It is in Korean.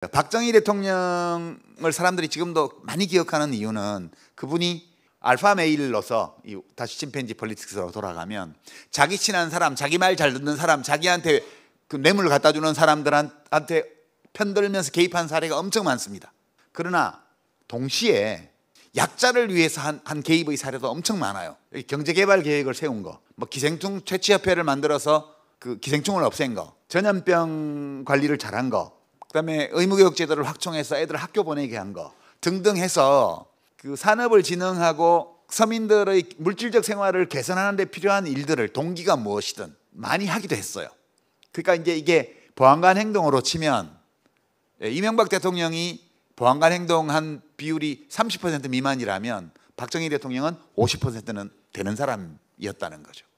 그러니까 박정희 대통령을 사람들이 지금도 많이 기억하는 이유는 그분이 알파 메일로서 다시 침팬지 폴리틱스로 돌아가면 자기 친한 사람, 자기 말 잘 듣는 사람, 자기한테 그 뇌물 갖다 주는 사람들한테 편들면서 개입한 사례가 엄청 많습니다. 그러나 동시에 약자를 위해서 한, 한 개입의 사례도 엄청 많아요. 경제개발 계획을 세운 거, 뭐 기생충 퇴치협회를 만들어서 그 기생충을 없앤 거, 전염병 관리를 잘한 거, 그다음에 의무교육 제도를 확충해서 애들 학교 보내게 한 거 등등 해서 그 산업을 진흥하고 서민들의 물질적 생활을 개선하는 데 필요한 일들을 동기가 무엇이든 많이 하기도 했어요. 그러니까 이제 이게 보안관 행동으로 치면 예, 이명박 대통령이 보안관 행동한 비율이 30% 미만이라면 박정희 대통령은 50%는 되는 사람이었다는 거죠.